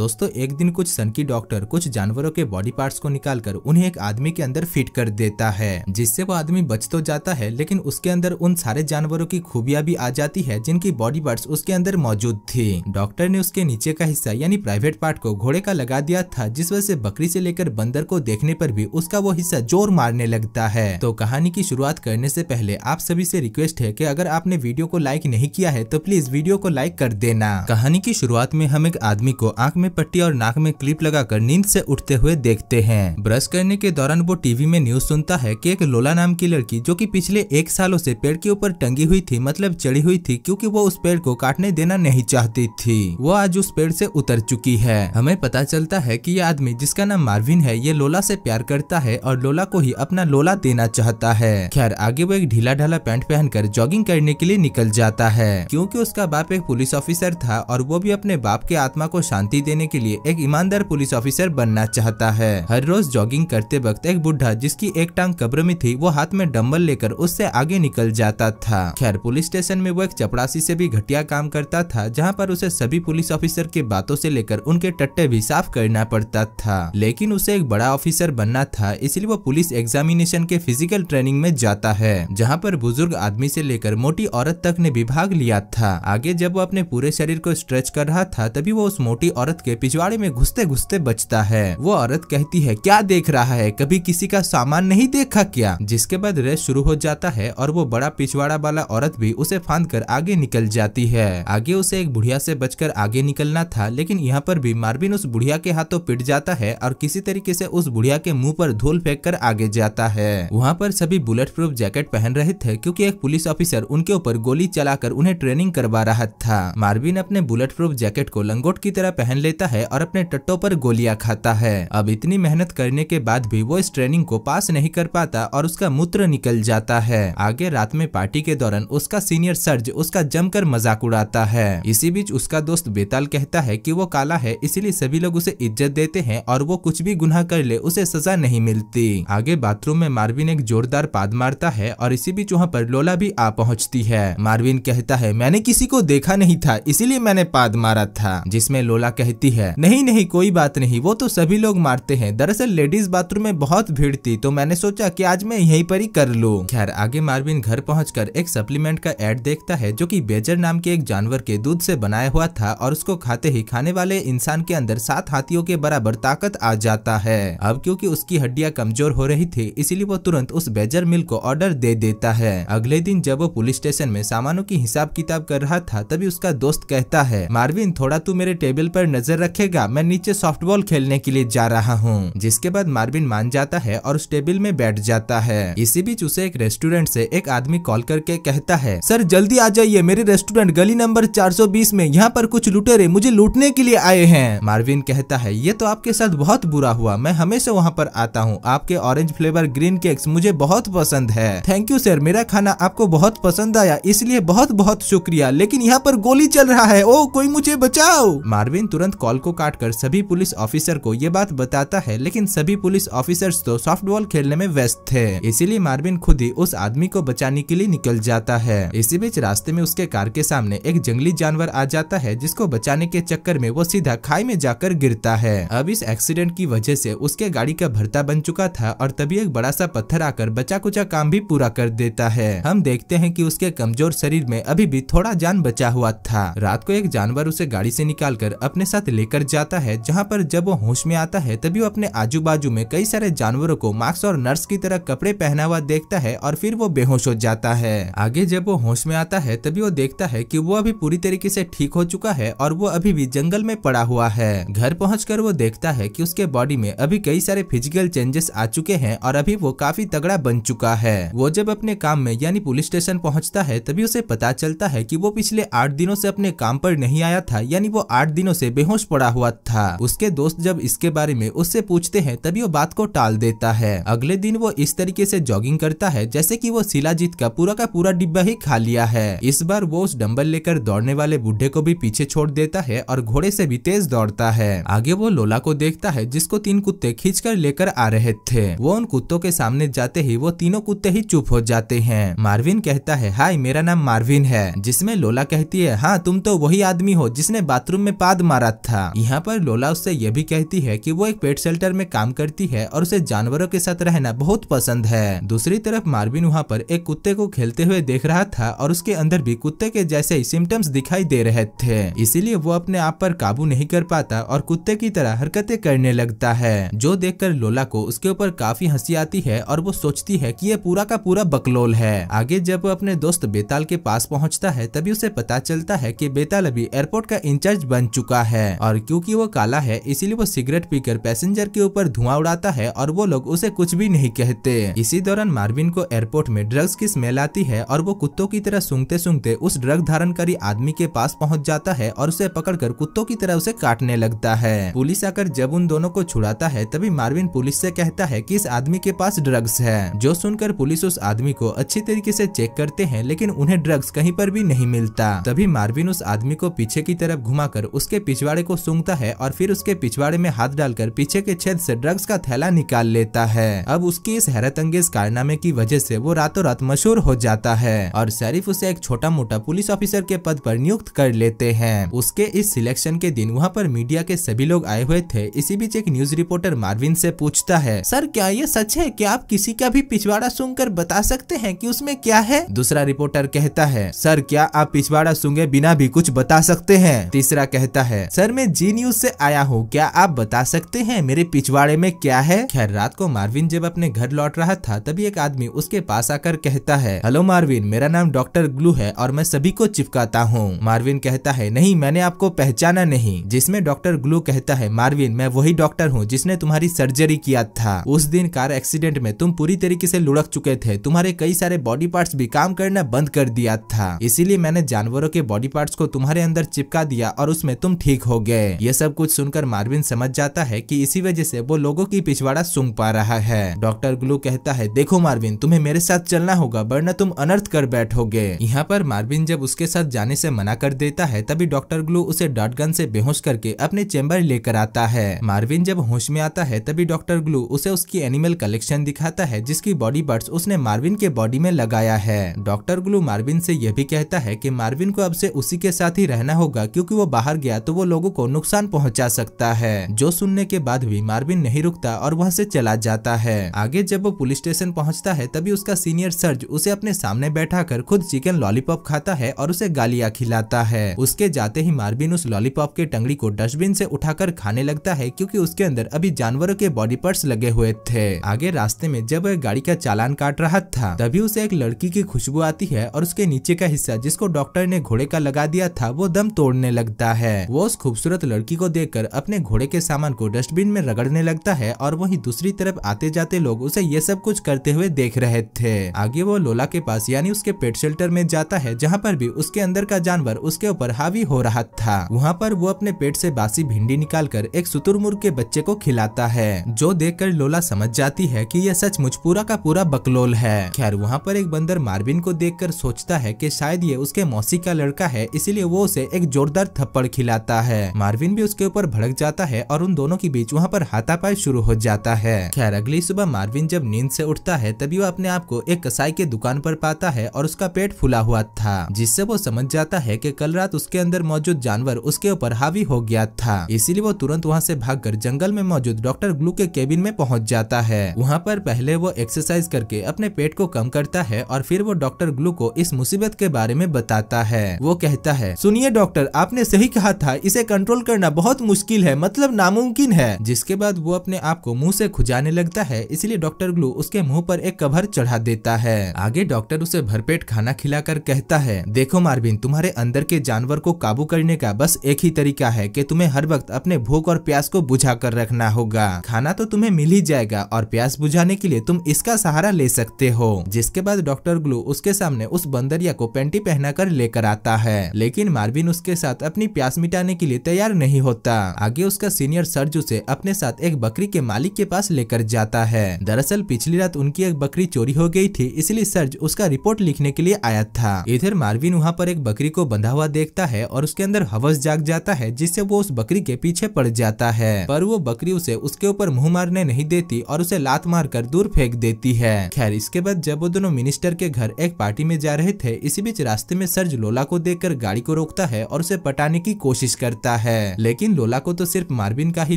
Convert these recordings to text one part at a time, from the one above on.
दोस्तों एक दिन कुछ सन की डॉक्टर कुछ जानवरों के बॉडी पार्ट्स को निकालकर उन्हें एक आदमी के अंदर फिट कर देता है जिससे वो आदमी बच तो जाता है लेकिन उसके अंदर उन सारे जानवरों की खूबियां भी आ जाती है जिनकी बॉडी पार्ट उसके अंदर मौजूद थी डॉक्टर ने उसके नीचे का हिस्सा यानी प्राइवेट पार्ट को घोड़े का लगा दिया था जिस वजह से बकरी से लेकर बंदर को देखने पर भी उसका वो हिस्सा जोर मारने लगता है तो कहानी की शुरुआत करने से पहले आप सभी से रिक्वेस्ट है कि अगर आपने वीडियो को लाइक नहीं किया है तो प्लीज वीडियो को लाइक कर देना कहानी की शुरुआत में हम एक आदमी को आंख में में पट्टी और नाक में क्लिप लगाकर नींद से उठते हुए देखते हैं ब्रश करने के दौरान वो टीवी में न्यूज सुनता है कि एक लोला नाम की लड़की जो कि पिछले एक सालों से पेड़ के ऊपर टंगी हुई थी मतलब चढ़ी हुई थी क्योंकि वो उस पेड़ को काटने देना नहीं चाहती थी वो आज उस पेड़ से उतर चुकी है हमें पता चलता है कि ये आदमी जिसका नाम मार्विन है ये लोला से प्यार करता है और लोला को ही अपना लोला देना चाहता है खैर आगे वो एक ढीला ढाला पैंट पहनकर जॉगिंग करने के लिए निकल जाता है क्योंकि उसका बाप एक पुलिस ऑफिसर था और वो भी अपने बाप के आत्मा को शांति देने देने के लिए एक ईमानदार पुलिस ऑफिसर बनना चाहता है हर रोज जॉगिंग करते वक्त एक बुढ़ा जिसकी एक टांग कब्र में थी वो हाथ में डम्बल लेकर उससे आगे निकल जाता था खैर पुलिस स्टेशन में वो एक चपरासी से भी घटिया काम करता था जहाँ पर उसे सभी पुलिस ऑफिसर की बातों से लेकर उनके टट्टे भी साफ करना पड़ता था लेकिन उसे एक बड़ा ऑफिसर बनना था इसलिए वो पुलिस एग्जामिनेशन के फिजिकल ट्रेनिंग में जाता है जहाँ पर बुजुर्ग आदमी से लेकर मोटी औरत तक ने भी भाग लिया था आगे जब वो अपने पूरे शरीर को स्ट्रेच कर रहा था तभी वो उस मोटी औरत औरत के पिछवाड़े में घुसते घुसते बचता है वो औरत कहती है क्या देख रहा है कभी किसी का सामान नहीं देखा क्या जिसके बाद रेस शुरू हो जाता है और वो बड़ा पिछवाड़ा वाला औरत भी उसे फांद कर आगे निकल जाती है आगे उसे एक बुढ़िया से बचकर आगे निकलना था लेकिन यहाँ पर भी मार्बिन उस बुढ़िया के हाथों पिट जाता है और किसी तरीके से उस बुढ़िया के मुंह पर धूल फेंक कर आगे जाता है वहाँ पर सभी बुलेट प्रूफ जैकेट पहन रहे थे क्योंकि एक पुलिस ऑफिसर उनके ऊपर गोली चलाकर उन्हें ट्रेनिंग करवा रहा था मार्बिन अपने बुलेट प्रूफ जैकेट को लंगोट की तरह पहन ले लेता है और अपने टट्टो पर गोलियां खाता है अब इतनी मेहनत करने के बाद भी वो इस ट्रेनिंग को पास नहीं कर पाता और उसका मूत्र निकल जाता है आगे रात में पार्टी के दौरान उसका सीनियर सर्ज उसका जमकर मजाक उड़ाता है इसी बीच उसका दोस्त बेताल कहता है की वो काला है इसीलिए सभी लोग उसे इज्जत देते हैं और वो कुछ भी गुना कर ले उसे सजा नहीं मिलती आगे बाथरूम में मार्विन एक जोरदार पाद मारता है और इसी बीच वहाँ पर लोला भी आ पहुँचती है मार्विन कहता है मैंने किसी को देखा नहीं था इसीलिए मैंने पाद मारा था जिसमे लोला कहती देती है नहीं नहीं कोई बात नहीं वो तो सभी लोग मारते हैं दरअसल लेडीज बाथरूम में बहुत भीड़ थी तो मैंने सोचा की आज मैं यही पर ही कर लू खैर आगे मार्विन घर पहुँच एक सप्लीमेंट का एड देखता है जो की बेजर नाम के एक जानवर के दूध से बनाया हुआ था और उसको खाते ही खाने वाले इंसान के अंदर सात हाथियों के बराबर ताकत आ जाता है अब क्यूँकी उसकी हड्डियाँ कमजोर हो रही थी इसीलिए वो तुरंत उस बेजर मिल को ऑर्डर दे देता है अगले दिन जब वो पुलिस स्टेशन में सामानों की हिसाब किताब कर रहा था तभी उसका दोस्त कहता है मार्विन थोड़ा तू मेरे टेबल पर नजर नजर रखेगा मैं नीचे सॉफ्टबॉल खेलने के लिए जा रहा हूँ जिसके बाद मार्बिन मान जाता है और उस टेबल में बैठ जाता है इसी बीच उसे एक रेस्टोरेंट से एक आदमी कॉल करके कहता है सर जल्दी आ जाइए मेरे रेस्टोरेंट गली नंबर 420 में यहाँ पर कुछ लुटेरे मुझे लूटने के लिए आए हैं मार्विन कहता है ये तो आपके साथ बहुत बुरा हुआ मैं हमेशा वहाँ पर आता हूँ आपके ऑरेंज फ्लेवर ग्रीन केक्स मुझे बहुत पसंद है थैंक यू सर मेरा खाना आपको बहुत पसंद आया इसलिए बहुत बहुत शुक्रिया लेकिन यहाँ पर गोली चल रहा है ओ कोई मुझे बचाओ मार्विन तुरंत कॉल को काटकर सभी पुलिस ऑफिसर को ये बात बताता है लेकिन सभी पुलिस ऑफिसर्स तो सॉफ्टबॉल खेलने में व्यस्त थे इसीलिए मार्विन खुद ही उस आदमी को बचाने के लिए निकल जाता है इसी बीच रास्ते में उसके कार के सामने एक जंगली जानवर आ जाता है जिसको बचाने के चक्कर में वो सीधा खाई में जाकर गिरता है अब इस एक्सीडेंट की वजह से उसके गाड़ी का भरता बन चुका था और तभी एक बड़ा सा पत्थर आकर बचा कुचा काम भी पूरा कर देता है हम देखते हैं कि उसके कमजोर शरीर में अभी भी थोड़ा जान बचा हुआ था रात को एक जानवर उसे गाड़ी से निकालकर अपने साथ लेकर जाता है जहाँ पर जब वो होश में आता है तभी वो अपने आजू बाजू में कई सारे जानवरों को मास्क और नर्स की तरह कपड़े पहना हुआ देखता है और फिर वो बेहोश हो जाता है आगे जब वो होश में आता है तभी वो देखता है की वो अभी पूरी तरीके से ठीक हो चुका है और वो अभी भी जंगल में पड़ा हुआ है घर पहुँच वो देखता है की उसके बॉडी में अभी कई सारे फिजिकल चेंजेस आ चुके हैं और अभी वो काफी तगड़ा बन चुका है वो जब अपने काम में यानी पुलिस स्टेशन पहुंचता है तभी उसे पता चलता है कि वो पिछले आठ दिनों से अपने काम पर नहीं आया था यानी वो आठ दिनों से बेहोश खामोश पड़ा हुआ था उसके दोस्त जब इसके बारे में उससे पूछते हैं तभी वो बात को टाल देता है अगले दिन वो इस तरीके से जॉगिंग करता है जैसे कि वो शिलाजीत का पूरा का पूरा डिब्बा ही खा लिया है इस बार वो उस डंबल लेकर दौड़ने वाले बुढ़े को भी पीछे छोड़ देता है और घोड़े से भी तेज दौड़ता है आगे वो लोला को देखता है जिसको तीन कुत्ते खींच कर लेकर आ रहे थे वो उन कुत्तों के सामने जाते ही वो तीनों कुत्ते ही चुप हो जाते हैं मार्विन कहता है हाय मेरा नाम मार्विन है जिसमें लोला कहती है हाँ तुम तो वही आदमी हो जिसने बाथरूम में पाद मारा था था यहाँ पर लोला उससे ये भी कहती है कि वो एक पेट शेल्टर में काम करती है और उसे जानवरों के साथ रहना बहुत पसंद है दूसरी तरफ मार्विन वहाँ पर एक कुत्ते को खेलते हुए देख रहा था और उसके अंदर भी कुत्ते के जैसे ही सिम्टम्स दिखाई दे रहे थे इसीलिए वो अपने आप पर काबू नहीं कर पाता और कुत्ते की तरह हरकतें करने लगता है जो देखकर लोला को उसके ऊपर काफी हंसी आती है और वो सोचती है कि ये पूरा का पूरा बकलोल है आगे जब वो अपने दोस्त बेताल के पास पहुंचता है तभी उसे पता चलता है कि बेताल अभी एयरपोर्ट का इंचार्ज बन चुका है है और क्योंकि वो काला है इसीलिए वो सिगरेट पीकर पैसेंजर के ऊपर धुआं उड़ाता है और वो लोग उसे कुछ भी नहीं कहते इसी दौरान मार्विन को एयरपोर्ट में ड्रग्स की स्मेल आती है और वो कुत्तों की तरह सूंघते सूंघते उस ड्रग धारणकारी आदमी के पास पहुंच जाता है और उसे पकड़कर कुत्तों की तरह उसे काटने लगता है पुलिस आकर जब उन दोनों को छुड़ाता है तभी मार्विन पुलिस से कहता है कि इस आदमी के पास ड्रग्स है जो सुनकर पुलिस उस आदमी को अच्छी तरीके से चेक करते हैं लेकिन उन्हें ड्रग्स कहीं पर भी नहीं मिलता तभी मार्विन उस आदमी को पीछे की तरफ घुमाकर उसके पिछवाड़े पिछवाड़े को सूंघता है और फिर उसके पिछवाड़े में हाथ डालकर पीछे के छेद से ड्रग्स का थैला निकाल लेता है अब उसकी इस हैरत अंगेज कारनामे की वजह से वो रातों रात मशहूर हो जाता है और शरीफ उसे एक छोटा मोटा पुलिस ऑफिसर के पद पर नियुक्त कर लेते हैं उसके इस सिलेक्शन के दिन वहाँ पर मीडिया के सभी लोग आए हुए थे इसी बीच एक न्यूज रिपोर्टर मार्विन से पूछता है सर क्या ये सच है की आप किसी का भी पिछवाड़ा सूंघ कर बता सकते हैं की उसमें क्या है दूसरा रिपोर्टर कहता है सर क्या आप पिछवाड़ा सूंघे बिना भी कुछ बता सकते हैं तीसरा कहता है सर खबर में जी न्यूज से आया हो क्या आप बता सकते हैं मेरे पिछवाड़े में क्या है खैर रात को मार्विन जब अपने घर लौट रहा था तभी एक आदमी उसके पास आकर कहता है हेलो मार्विन मेरा नाम डॉक्टर ग्लू है और मैं सभी को चिपकाता हूँ मार्विन कहता है नहीं मैंने आपको पहचाना नहीं जिसमे डॉक्टर ग्लू कहता है मार्विन मैं वही डॉक्टर हूँ जिसने तुम्हारी सर्जरी किया था उस दिन कार एक्सीडेंट में तुम पूरी तरीके ऐसी लुढ़क चुके थे तुम्हारे कई सारे बॉडी पार्ट भी काम करना बंद कर दिया था इसीलिए मैंने जानवरों के बॉडी पार्ट को तुम्हारे अंदर चिपका दिया और उसमें तुम ठीक हो गए ये सब कुछ सुनकर मार्विन समझ जाता है कि इसी वजह से वो लोगों की पिछवाड़ा सुंग पा रहा है डॉक्टर ग्लू कहता है देखो मार्विन तुम्हें मेरे साथ चलना होगा वरना तुम अनर्थ कर बैठोगे यहाँ पर मार्विन जब उसके साथ जाने से मना कर देता है तभी डॉक्टर ग्लू उसे डॉट गन ऐसी बेहोश करके अपने चेम्बर लेकर आता है मार्विन जब होश में आता है तभी डॉक्टर ग्लू उसे उसकी एनिमल कलेक्शन दिखाता है जिसकी बॉडी पार्ट उसने मार्विन के बॉडी में लगाया है डॉक्टर ग्लू मार्विन से यह भी कहता है की मार्विन को अब से उसी के साथ ही रहना होगा क्यूँकी वो बाहर गया तो वो लोगो लोगों को नुकसान पहुंचा सकता है जो सुनने के बाद भी मार्विन नहीं रुकता और वह से चला जाता है आगे जब वो पुलिस स्टेशन पहुंचता है तभी उसका सीनियर सर्ज उसे अपने सामने कर खुद चिकन लॉलीपॉप खाता है और उसे गालियाँ खिलाता है उसके जाते ही मार्बिन उस लॉलीपॉप के टंगड़ी को डस्टबिन ऐसी उठा खाने लगता है क्यूँकी उसके अंदर अभी जानवरों के बॉडी पार्ट लगे हुए थे आगे रास्ते में जब वह गाड़ी का चालान काट रहा था तभी उसे एक लड़की की खुशबू आती है और उसके नीचे का हिस्सा जिसको डॉक्टर ने घोड़े का लगा दिया था वो दम तोड़ने लगता है वो उस खूबसूरत खूबसूरत लड़की को देखकर अपने घोड़े के सामान को डस्टबिन में रगड़ने लगता है और वहीं दूसरी तरफ आते जाते लोग उसे ये सब कुछ करते हुए देख रहे थे आगे वो लोला के पास यानी उसके पेट शेल्टर में जाता है जहाँ पर भी उसके अंदर का जानवर उसके ऊपर हावी हो रहा था वहाँ पर वो अपने पेट से बासी भिंडी निकालकर एक सुतुरमुर्ग के बच्चे को खिलाता है जो देखकर लोला समझ जाती है कि यह सचमुच पूरा का पूरा बकलोल है खैर वहाँ पर एक बंदर मार्बिन को देख सोचता है की शायद ये उसके मौसी का लड़का है इसीलिए वो उसे एक जोरदार थप्पड़ खिलाता है है मार्विन भी उसके ऊपर भड़क जाता है और उन दोनों के बीच वहाँ पर हाथापाई शुरू हो जाता है खैर अगली सुबह मार्विन जब नींद से उठता है तभी वो अपने आप को एक कसाई के दुकान पर पाता है और उसका पेट फूला हुआ था जिससे वो समझ जाता है की कल रात उसके अंदर मौजूद जानवर उसके ऊपर हावी हो गया था इसीलिए वो तुरंत वहाँ ऐसी भाग जंगल में मौजूद डॉक्टर ग्लू के केबिन में पहुँच जाता है वहाँ पर पहले वो एक्सरसाइज करके अपने पेट को कम करता है और फिर वो डॉक्टर ग्लू को इस मुसीबत के बारे में बताता है वो कहता है सुनिए डॉक्टर आपने सही कहा था इसे कर कंट्रोल करना बहुत मुश्किल है मतलब नामुमकिन है जिसके बाद वो अपने आप को मुंह से खुजाने लगता है इसलिए डॉक्टर ग्लू उसके मुंह पर एक कवर चढ़ा देता है आगे डॉक्टर उसे भरपेट खाना खिलाकर कहता है देखो मार्बिन तुम्हारे अंदर के जानवर को काबू करने का बस एक ही तरीका है की तुम्हें हर वक्त अपने भूख और प्यास को बुझा कर रखना होगा खाना तो तुम्हें मिल ही जाएगा और प्यास बुझाने के लिए तुम इसका सहारा ले सकते हो जिसके बाद डॉक्टर ग्लू उसके सामने उस बंदरिया को पेंटी पहना लेकर आता है लेकिन मार्बिन उसके साथ अपनी प्यास मिटाने के लिए तैयार नहीं होता आगे उसका सीनियर सर्ज उसे अपने साथ एक बकरी के मालिक के पास लेकर जाता है दरअसल पिछली रात उनकी एक बकरी चोरी हो गई थी इसलिए सर्ज उसका रिपोर्ट लिखने के लिए आया था इधर मार्विन वहाँ पर एक बकरी को बंधा हुआ देखता है और उसके अंदर हवस जाग जाता है जिससे वो उस बकरी के पीछे पड़ जाता है पर वो बकरी उसे उसके ऊपर मुंह मारने नहीं देती और उसे लात मार कर दूर फेंक देती है खैर इसके बाद जब वो दोनों मिनिस्टर के घर एक पार्टी में जा रहे थे इसी बीच रास्ते में सर्ज लोला को देख गाड़ी को रोकता है और उसे पटाने की कोशिश करता देता है लेकिन लोला को तो सिर्फ मार्बिन का ही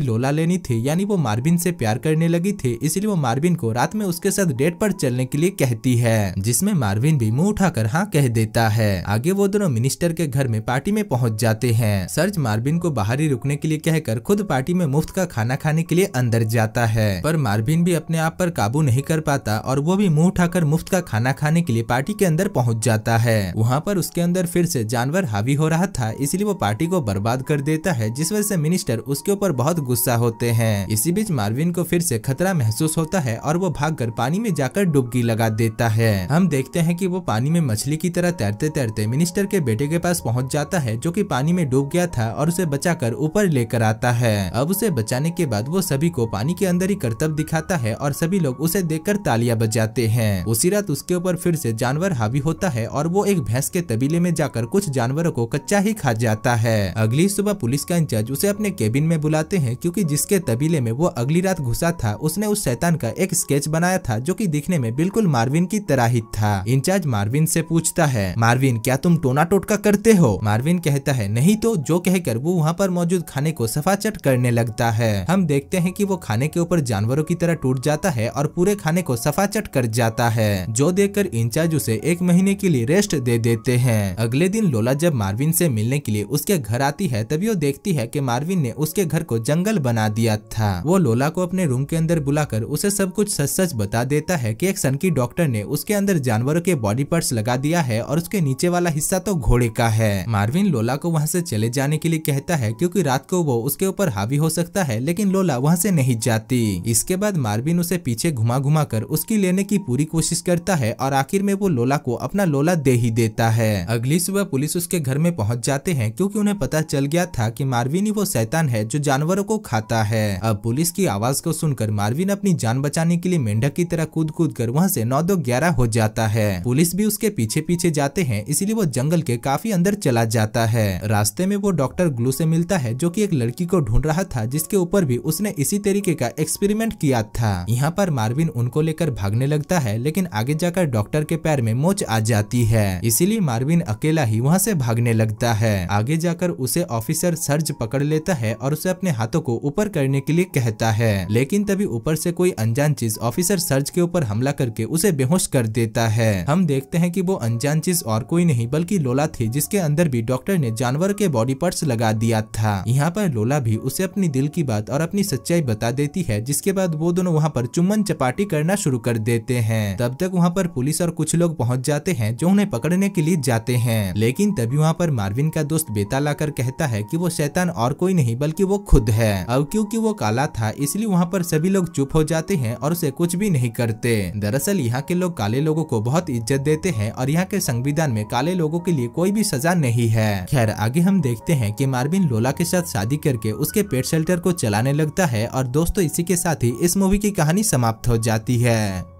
लोला लेनी थी यानी वो मार्बिन से प्यार करने लगी थी इसलिए वो मार्बिन को रात में उसके साथ डेट पर चलने के लिए कहती है जिसमे मार्बिन भी मुँह कर हाँ कह देता है आगे वो दोनों मिनिस्टर के घर में पार्टी में पहुँच जाते हैं सर्ज मार्बिन को बाहर ही रुकने के लिए कहकर खुद पार्टी में मुफ्त का खाना खाने के लिए अंदर जाता है पर मार्बिन भी अपने आप पर काबू नहीं कर पाता और वो भी मुंह उठाकर मुफ्त का खाना खाने के लिए पार्टी के अंदर पहुंच जाता है वहां पर उसके अंदर फिर से जानवर हावी हो रहा था इसलिए वो पार्टी को बर्बाद कर देता है जिस वजह से मिनिस्टर उसके ऊपर बहुत गुस्सा होते हैं इसी बीच मार्विन को फिर से खतरा महसूस होता है और वो कर पानी में जाकर डुबकी लगा देता है हम देखते हैं कि वो पानी में मछली की तरह तैरते तैरते मिनिस्टर के बेटे के पास पहुंच जाता है जो कि पानी में डूब गया था और उसे बचाकर ऊपर लेकर आता है अब उसे बचाने के बाद वो सभी को पानी के अंदर ही करतब दिखाता है और सभी लोग उसे देखकर तालियां बजाते हैं उसी रात उसके ऊपर फिर से जानवर हावी होता है और वो एक भैंस के तबीले में जाकर कुछ जानवरों को कच्चा ही खा जाता है अगली सुबह पुलिस का इंचार्ज उसे अपने केबिन में बुलाते हैं क्योंकि जिसके तबीले में वो अगली रात घुसा था उसने उस शैतान का एक स्केच बनाया था जो की दिखने में बिल्कुल मार्विन की तरह ही था इंचार्ज मार्विन से पूछता है मार्विन क्या तुम टोना टोटका करते हो मार्विन कहता है नहीं तो जो कहकर वो वहाँ पर मौजूद खाने को सफाचट करने लगता है हम देखते है की वो खाने के ऊपर जानवरों की तरह टूट जाता है और पूरे खाने को सफाचट कर जाता है जो देखकर इंचार्ज उसे एक महीने के लिए रेस्ट दे देते हैं अगले दिन लोला जब मार्विन से मिलने के लिए उसके घर आती है तभी सिल्वियो देखती है कि मार्विन ने उसके घर को जंगल बना दिया था वो लोला को अपने रूम के अंदर बुलाकर उसे सब कुछ सच सच बता देता है कि एक सनकी डॉक्टर ने उसके अंदर जानवरों के बॉडी पार्ट्स लगा दिया है और उसके नीचे वाला हिस्सा तो घोड़े का है मार्विन लोला को वहाँ से चले जाने के लिए कहता है क्योंकि रात को वो उसके ऊपर हावी हो सकता है लेकिन लोला वहाँ से नहीं जाती इसके बाद मार्विन उसे पीछे घुमा घुमा कर उसकी लेने की पूरी कोशिश करता है और आखिर में वो लोला को अपना लोला दे ही देता है अगली सुबह पुलिस उसके घर में पहुँच जाते हैं क्यूँकी उन्हें पता चल गया था कि मार्विन ही वो शैतान है जो जानवरों को खाता है अब पुलिस की आवाज को सुनकर मार्विन अपनी जान बचाने के लिए मेंढक की तरह कूद कूद कर वहाँ से नौ दो ग्यारह हो जाता है पुलिस भी उसके पीछे पीछे जाते हैं इसलिए वो जंगल के काफी अंदर चला जाता है रास्ते में वो डॉक्टर ग्लू से मिलता है जो की एक लड़की को ढूंढ रहा था जिसके ऊपर भी उसने इसी तरीके का एक्सपेरिमेंट किया था यहाँ पर मार्विन उनको लेकर भागने लगता है लेकिन आगे जाकर डॉक्टर के पैर में मोच आ जाती है इसीलिए मार्विन अकेला ही वहाँ से भागने लगता है आगे जाकर उसे ऑफिस ऑफिसर सर्ज पकड़ लेता है और उसे अपने हाथों को ऊपर करने के लिए कहता है लेकिन तभी ऊपर से कोई अनजान चीज ऑफिसर सर्ज के ऊपर हमला करके उसे बेहोश कर देता है हम देखते हैं कि वो अनजान चीज और कोई नहीं बल्कि लोला थी जिसके अंदर भी डॉक्टर ने जानवर के बॉडी पार्ट लगा दिया था यहाँ पर लोला भी उसे अपनी दिल की बात और अपनी सच्चाई बता देती है जिसके बाद वो दोनों वहाँ पर चुम्बन चपाटी करना शुरू कर देते हैं तब तक वहाँ पर पुलिस और कुछ लोग पहुँच जाते हैं जो उन्हें पकड़ने के लिए जाते हैं लेकिन तभी वहाँ पर मार्विन का दोस्त बेता कर कहता है की कि वो शैतान और कोई नहीं बल्कि वो खुद है अब क्योंकि वो काला था इसलिए वहाँ पर सभी लोग चुप हो जाते हैं और उसे कुछ भी नहीं करते दरअसल यहाँ के लोग काले लोगों को बहुत इज्जत देते हैं और यहाँ के संविधान में काले लोगों के लिए कोई भी सजा नहीं है खैर आगे हम देखते हैं की मार्बिन लोला के साथ शादी करके उसके पेट शेल्टर को चलाने लगता है और दोस्तों इसी के साथ ही इस मूवी की कहानी समाप्त हो जाती है